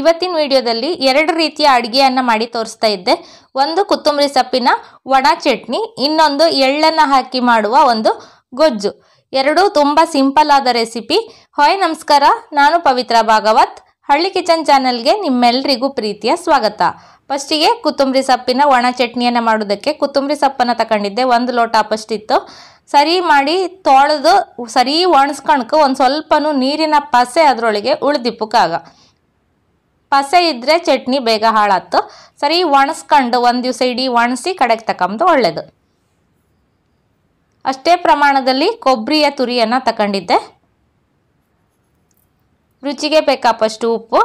ಇವತ್ತಿನ ವಿಡಿಯೋದಲ್ಲಿ ಎರಡು ರೀತಿಯ ಅಡುಗೆಯನ್ನು ಮಾಡಿ ತೋರಿಸ್ತಾ ಇದ್ದೆ ಒಂದು ಕೊತ್ತಂಬರಿ ಸೊಪ್ಪಿನ ಒಣ ಚಟ್ನಿ ಇನ್ನೊಂದು ಎಳ್ಳನ್ನು ಹಾಕಿ ಮಾಡುವ ಒಂದು ಗೊಜ್ಜು ಎರಡೂ ತುಂಬ ಸಿಂಪಲ್ ಆದ ರೆಸಿಪಿ ಹಾಯ್ ನಮಸ್ಕಾರ ನಾನು ಪವಿತ್ರ ಭಾಗವತ್ ಹಳ್ಳಿ ಕಿಚನ್ ಚಾನಲ್ಗೆ ನಿಮ್ಮೆಲ್ಲರಿಗೂ ಪ್ರೀತಿಯ ಸ್ವಾಗತ ಫಸ್ಟಿಗೆ ಕೊತ್ತಂಬರಿ ಸೊಪ್ಪಿನ ಒಣ ಚಟ್ನಿಯನ್ನು ಮಾಡೋದಕ್ಕೆ ಕೊತ್ತಂಬರಿ ಸೊಪ್ಪನ್ನು ತಗೊಂಡಿದ್ದೆ ಒಂದು ಲೋಟ ಅಪ್ಪಷ್ಟಿತ್ತು ಸರಿ ಮಾಡಿ ತೊಳೆದು ಸರಿ ಒಣಸ್ಕೊಂಡ್ಕು ಒಂದು ಸ್ವಲ್ಪನೂ ನೀರಿನ ಪಸೆ ಅದರೊಳಗೆ ಉಳಿದಿಪ್ಪಕ್ಕಾಗ ಪಸೆ ಇದ್ರೆ ಚಟ್ನಿ ಬೇಗ ಹಾಳಾತ್ತು ಸರಿ ಒಣಸ್ಕೊಂಡು ಒಂದು ದಿವಸ ಇಡೀ ಒಣಸಿ ಕಡೆಗೆ ತಗೊಂಡು ಒಳ್ಳೇದು ಅಷ್ಟೇ ಪ್ರಮಾಣದಲ್ಲಿ ಕೊಬ್ಬರಿಯ ತುರಿಯನ್ನು ತಗೊಂಡಿದ್ದೆ ರುಚಿಗೆ ಬೇಕಾಪಷ್ಟು ಉಪ್ಪು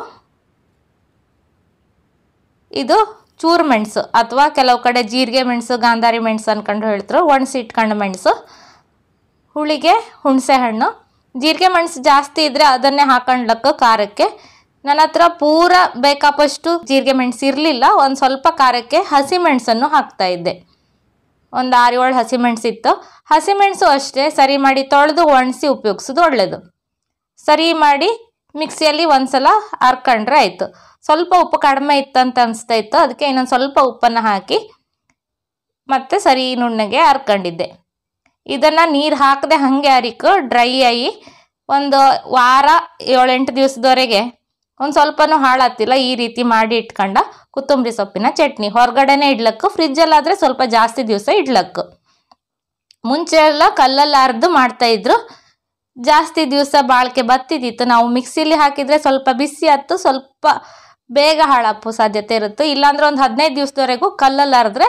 ಇದು ಚೂರು ಮೆಣಸು ಅಥವಾ ಕೆಲವು ಕಡೆ ಜೀರಿಗೆ ಮೆಣಸು ಗಾಂಧಾರಿ ಮೆಣಸು ಅಂದ್ಕೊಂಡು ಹೇಳ್ತರು ಒಣಸಿಟ್ಕಂಡು ಮೆಣಸು ಹುಳಿಗೆ ಹುಣಸೆ ಹಣ್ಣು ಜೀರಿಗೆ ಮೆಣಸು ಜಾಸ್ತಿ ಇದ್ದರೆ ಅದನ್ನೇ ಹಾಕೊಂಡ್ಲಕ್ಕ ಖಾರಕ್ಕೆ ನನ್ನ ಹತ್ರ ಪೂರ ಬೇಕಾಪಷ್ಟು ಜೀರಿಗೆ ಮೆಣಸು ಇರಲಿಲ್ಲ ಒಂದು ಸ್ವಲ್ಪ ಖಾರಕ್ಕೆ ಹಸಿಮೆಣಸನ್ನು ಹಾಕ್ತಾ ಇದ್ದೆ ಒಂದು ಆರು ಏಳು ಹಸಿಮೆಣಸು ಇತ್ತು ಹಸಿಮೆಣಸು ಅಷ್ಟೇ ಸರಿ ಮಾಡಿ ತೊಳೆದು ಒಣಸಿ ಉಪಯೋಗಿಸೋದು ಒಳ್ಳೆಯದು ಸರಿ ಮಾಡಿ ಮಿಕ್ಸಿಯಲ್ಲಿ ಒಂದು ಸಲ ಹರ್ಕೊಂಡ್ರೆ ಆಯಿತು ಸ್ವಲ್ಪ ಉಪ್ಪು ಕಡಿಮೆ ಇತ್ತಂತ ಅನಿಸ್ತಾ ಇತ್ತು ಅದಕ್ಕೆ ಇನ್ನೊಂದು ಸ್ವಲ್ಪ ಉಪ್ಪನ್ನು ಹಾಕಿ ಮತ್ತೆ ಸರಿ ನುಣ್ಣಗೆ ಹರ್ಕೊಂಡಿದ್ದೆ ಇದನ್ನು ನೀರು ಹಾಕದೆ ಹಾಗೆ ಹರಿಕು ಡ್ರೈ ಆಗಿ ಒಂದು ವಾರ ಏಳೆಂಟು ದಿವಸದವರೆಗೆ ಒಂದು ಸ್ವಲ್ಪನೂ ಹಾಳಾತಿಲ್ಲ ಈ ರೀತಿ ಮಾಡಿ ಇಟ್ಕೊಂಡ ಕೊತ್ತಂಬರಿ ಸೊಪ್ಪಿನ ಚಟ್ನಿ ಹೊರಗಡೆನೆ ಇಡ್ಲಕ್ಕು ಫ್ರಿಜ್ಜಲ್ಲಾದರೆ ಸ್ವಲ್ಪ ಜಾಸ್ತಿ ದಿವಸ ಇಡ್ಲಕ್ಕು ಮುಂಚೆ ಎಲ್ಲ ಕಲ್ಲಲ್ಲಿ ಅರ್ದು ಮಾಡ್ತಾಯಿದ್ರು ಜಾಸ್ತಿ ದಿವಸ ಬಾಳಿಕೆ ಬತ್ತಿದ್ದಿತ್ತು ನಾವು ಮಿಕ್ಸಿಲಿ ಹಾಕಿದರೆ ಸ್ವಲ್ಪ ಬಿಸಿ ಹತ್ತು ಸ್ವಲ್ಪ ಬೇಗ ಹಾಳಪ್ಪು ಸಾಧ್ಯತೆ ಇರುತ್ತೆ ಇಲ್ಲಾಂದ್ರೆ ಒಂದು ಹದಿನೈದು ದಿವಸದವರೆಗೂ ಕಲ್ಲಲ್ಲಿ ಅರೆದ್ರೆ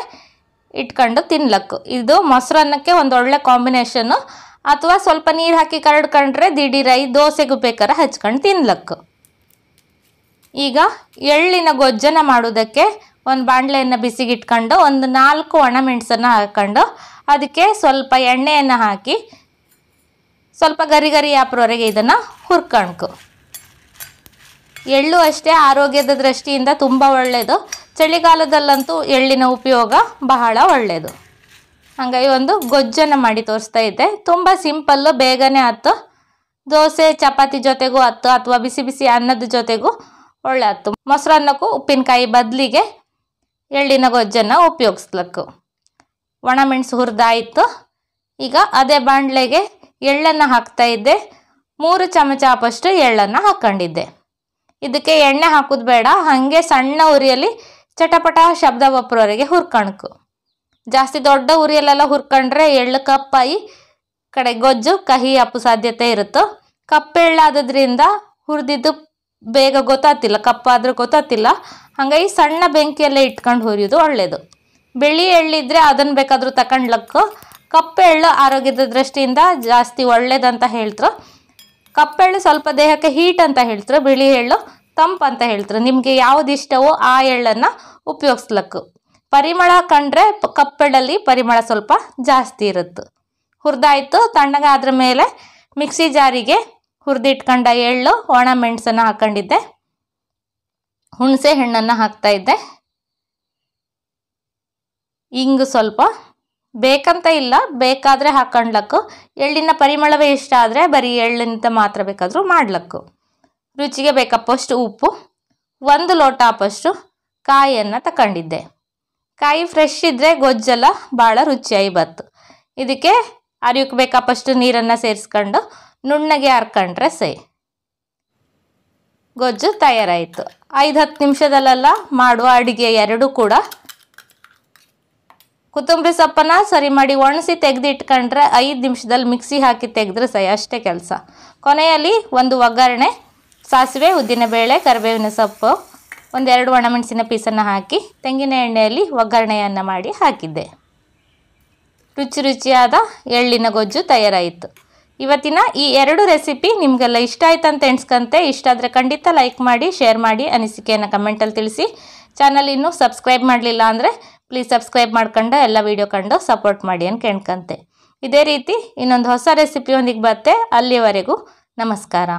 ಇಟ್ಕೊಂಡು ತಿನ್ಲಕ್ಕು ಇದು ಮೊಸರನ್ನಕ್ಕೆ ಒಂದು ಒಳ್ಳೆ ಕಾಂಬಿನೇಷನ್ನು ಅಥವಾ ಸ್ವಲ್ಪ ನೀರು ಹಾಕಿ ಕರಡ್ಕೊಂಡ್ರೆ ದಿಢೀರೈ ದೋಸೆಗೂ ಬೇಕಾದ್ರೆ ಹಚ್ಕೊಂಡು ತಿನ್ಲಕ್ಕು ಈಗ ಎಳ್ಳಿನ ಗೊಜ್ಜನ ಮಾಡೋದಕ್ಕೆ ಒಂದು ಬಾಣಲೆಯನ್ನು ಬಿಸಿಗಿಟ್ಕೊಂಡು ಒಂದು ನಾಲ್ಕು ಮೆಣಸನ್ನು ಹಾಕ್ಕೊಂಡು ಅದಕ್ಕೆ ಸ್ವಲ್ಪ ಎಣ್ಣೆಯನ್ನು ಹಾಕಿ ಸ್ವಲ್ಪ ಗರಿ ಗರಿ ಹಾಪ್ರವರೆಗೆ ಇದನ್ನು ಹುರ್ಕೊಳ್ಕು ಎಳ್ಳು ಅಷ್ಟೇ ಆರೋಗ್ಯದ ದೃಷ್ಟಿಯಿಂದ ತುಂಬ ಒಳ್ಳೆಯದು ಚಳಿಗಾಲದಲ್ಲಂತೂ ಎಳ್ಳಿನ ಉಪಯೋಗ ಬಹಳ ಒಳ್ಳೆಯದು ಹಾಗಾಗಿ ಒಂದು ಗೊಜ್ಜನ್ನು ಮಾಡಿ ತೋರಿಸ್ತಾ ಇದ್ದೆ ತುಂಬ ಸಿಂಪಲ್ಲು ಬೇಗನೆ ಹತ್ತು ದೋಸೆ ಚಪಾತಿ ಜೊತೆಗೂ ಹತ್ತು ಅಥವಾ ಬಿಸಿ ಬಿಸಿ ಅನ್ನದ ಜೊತೆಗೂ ಆಯ್ತು ಮೊಸರನ್ನಕ್ಕೂ ಉಪ್ಪಿನಕಾಯಿ ಬದಲಿಗೆ ಎಳ್ಳಿನ ಗೊಜ್ಜನ್ನು ಉಪಯೋಗಿಸ್ಲಕ್ಕು ಮೆಣಸು ಹುರಿದಾಯಿತು ಈಗ ಅದೇ ಬಾಣಲೆಗೆ ಎಳ್ಳನ್ನು ಹಾಕ್ತಾಯಿದ್ದೆ ಮೂರು ಚಮಚ ಆಪಷ್ಟು ಎಳ್ಳನ್ನು ಹಾಕ್ಕೊಂಡಿದ್ದೆ ಇದಕ್ಕೆ ಎಣ್ಣೆ ಹಾಕೋದು ಬೇಡ ಹಾಗೆ ಸಣ್ಣ ಉರಿಯಲ್ಲಿ ಚಟಪಟ ಶಬ್ದ ಒಪ್ಪರವರೆಗೆ ಹುರ್ಕಣಕು ಜಾಸ್ತಿ ದೊಡ್ಡ ಉರಿಯಲ್ಲೆಲ್ಲ ಹುರ್ಕೊಂಡ್ರೆ ಎಳ್ಳು ಕಪ್ಪಾಯಿ ಕಡೆ ಗೊಜ್ಜು ಕಹಿ ಅಪ್ಪು ಸಾಧ್ಯತೆ ಇರುತ್ತೋ ಕಪ್ಪೆಳ್ಳಾದ್ರಿಂದ ಹುರಿದಿದ್ದು ಬೇಗ ಗೊತ್ತಾತಿಲ್ಲ ಕಪ್ಪಾದರೂ ಗೊತ್ತಾತಿಲ್ಲ ಹಾಗಾಗಿ ಸಣ್ಣ ಬೆಂಕಿಯಲ್ಲೇ ಇಟ್ಕೊಂಡು ಹುರಿಯೋದು ಒಳ್ಳೆಯದು ಬೆಳ್ಳಿ ಎಳ್ಳಿದ್ರೆ ಅದನ್ನು ಬೇಕಾದರೂ ತಗೊಂಡ್ಲಕ್ಕು ಎಳ್ಳು ಆರೋಗ್ಯದ ದೃಷ್ಟಿಯಿಂದ ಜಾಸ್ತಿ ಒಳ್ಳೇದಂತ ಹೇಳ್ತರು ಕಪ್ಪೆಳ್ಳು ಸ್ವಲ್ಪ ದೇಹಕ್ಕೆ ಹೀಟ್ ಅಂತ ಹೇಳ್ತಾರೆ ಬಿಳಿ ಎಳ್ಳು ಅಂತ ಹೇಳ್ತರು ನಿಮಗೆ ಯಾವ್ದು ಇಷ್ಟವೋ ಆ ಎಳ್ಳನ್ನು ಉಪಯೋಗಿಸ್ಲಕ್ಕು ಪರಿಮಳ ಕಂಡ್ರೆ ಕಪ್ಪೆಳ್ಳಲ್ಲಿ ಪರಿಮಳ ಸ್ವಲ್ಪ ಜಾಸ್ತಿ ಇರುತ್ತೆ ಹುರಿದಾಯ್ತು ತಣ್ಣಗಾದ್ರ ಮೇಲೆ ಮಿಕ್ಸಿ ಜಾರಿಗೆ ಹುರಿದಿಟ್ಕೊಂಡ ಎಳ್ಳು ಒಣ ಮೆಣಸನ್ನು ಹಾಕೊಂಡಿದ್ದೆ ಹುಣಸೆ ಹಣ್ಣನ್ನು ಹಾಕ್ತಾ ಇದ್ದೆ ಹಿಂಗು ಸ್ವಲ್ಪ ಬೇಕಂತ ಇಲ್ಲ ಬೇಕಾದರೆ ಹಾಕೊಂಡ್ಲಕ್ಕು ಎಳ್ಳಿನ ಪರಿಮಳವೇ ಇಷ್ಟ ಆದರೆ ಬರೀ ಎಳ್ಳಿಂದ ಮಾತ್ರ ಬೇಕಾದರೂ ಮಾಡ್ಲಕ್ಕು ರುಚಿಗೆ ಬೇಕಪ್ಪಷ್ಟು ಉಪ್ಪು ಒಂದು ಲೋಟ ಅಪ್ಪಷ್ಟು ಕಾಯಿಯನ್ನು ತಕೊಂಡಿದ್ದೆ ಕಾಯಿ ಫ್ರೆಶ್ ಇದ್ದರೆ ಗೊಜ್ಜೆಲ್ಲ ಭಾಳ ರುಚಿಯಾಗಿ ಬತ್ತು ಇದಕ್ಕೆ ಅರಿಯಕ್ಕೆ ಬೇಕಪ್ಪಷ್ಟು ನೀರನ್ನು ಸೇರಿಸ್ಕೊಂಡು ನುಣ್ಣಗೆ ಹರ್ಕೊಂಡ್ರೆ ಸೈ ಗೊಜ್ಜು ತಯಾರಾಯಿತು ಐದು ಹತ್ತು ನಿಮಿಷದಲ್ಲೆಲ್ಲ ಮಾಡುವ ಅಡುಗೆ ಎರಡೂ ಕೂಡ ಕೊತ್ತಂಬರಿ ಸೊಪ್ಪನ್ನು ಸರಿ ಮಾಡಿ ಒಣಸಿ ತೆಗೆದಿಟ್ಕೊಂಡ್ರೆ ಐದು ನಿಮಿಷದಲ್ಲಿ ಮಿಕ್ಸಿ ಹಾಕಿ ತೆಗೆದ್ರೆ ಸೈ ಅಷ್ಟೇ ಕೆಲಸ ಕೊನೆಯಲ್ಲಿ ಒಂದು ಒಗ್ಗರಣೆ ಸಾಸಿವೆ ಉದ್ದಿನಬೇಳೆ ಕರಿಬೇವಿನ ಸೊಪ್ಪು ಒಂದೆರಡು ಒಣಮೆಣಸಿನ ಪೀಸನ್ನು ಹಾಕಿ ತೆಂಗಿನ ಎಣ್ಣೆಯಲ್ಲಿ ಒಗ್ಗರಣೆಯನ್ನು ಮಾಡಿ ಹಾಕಿದ್ದೆ ರುಚಿ ರುಚಿಯಾದ ಎಳ್ಳಿನ ಗೊಜ್ಜು ತಯಾರಾಯಿತು ಇವತ್ತಿನ ಈ ಎರಡು ರೆಸಿಪಿ ನಿಮಗೆಲ್ಲ ಇಷ್ಟ ಆಯ್ತು ಅಂತ ಎಣಿಸ್ಕಂತೆ ಇಷ್ಟ ಆದರೆ ಖಂಡಿತ ಲೈಕ್ ಮಾಡಿ ಶೇರ್ ಮಾಡಿ ಅನಿಸಿಕೆಯನ್ನು ಕಮೆಂಟಲ್ಲಿ ತಿಳಿಸಿ ಚಾನಲ್ ಇನ್ನೂ ಸಬ್ಸ್ಕ್ರೈಬ್ ಮಾಡಲಿಲ್ಲ ಅಂದರೆ ಪ್ಲೀಸ್ ಸಬ್ಸ್ಕ್ರೈಬ್ ಮಾಡ್ಕೊಂಡು ಎಲ್ಲ ವೀಡಿಯೋ ಕಂಡು ಸಪೋರ್ಟ್ ಮಾಡಿ ಅಂತ ಕೇಳ್ಕಂತೆ ಇದೇ ರೀತಿ ಇನ್ನೊಂದು ಹೊಸ ರೆಸಿಪಿಯೊಂದಿಗೆ ಬರುತ್ತೆ ಅಲ್ಲಿವರೆಗೂ ನಮಸ್ಕಾರ